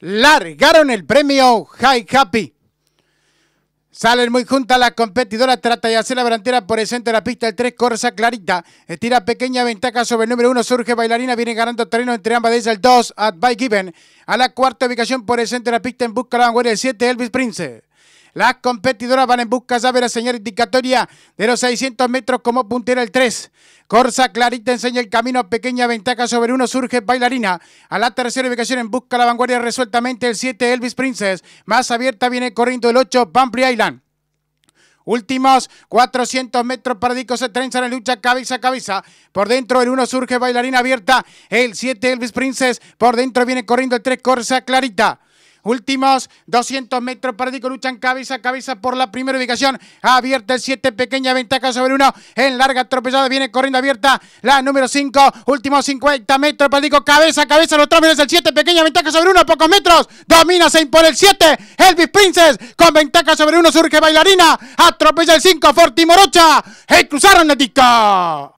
largaron el premio High Happy. Salen muy juntas las competidoras, trata de hacer la delantera por el centro de la pista, el 3 Corsa Clarita, estira pequeña ventaja sobre el número 1, surge bailarina, viene ganando terreno entre ambas el 2 at by Given, a la cuarta ubicación por el centro de la pista en busca de la vanguardia, el 7 Elvis Prince. Las competidoras van en busca, sabe la señal indicatoria de los 600 metros como puntera el 3. Corsa Clarita enseña el camino, pequeña ventaja sobre uno, surge bailarina. A la tercera ubicación en busca la vanguardia resueltamente el 7 Elvis Princess. Más abierta viene corriendo el 8 Bambri Island. Últimos 400 metros para Dico se trenzan en lucha cabeza a cabeza. Por dentro el 1 surge bailarina abierta. El 7 Elvis Princess. Por dentro viene corriendo el 3 Corsa Clarita. Últimos 200 metros para Dico. Luchan cabeza a cabeza por la primera ubicación. Abierta el 7. Pequeña ventaja sobre uno. En larga atropellada. Viene corriendo abierta la número 5. Últimos 50 metros para Cabeza a cabeza. Los tres el 7. Pequeña ventaja sobre uno. Pocos metros. Domina. Se impone el 7. Elvis Princess. Con ventaja sobre uno. Surge bailarina. Atropella el 5. Forti Morocha. cruzaron la Dico.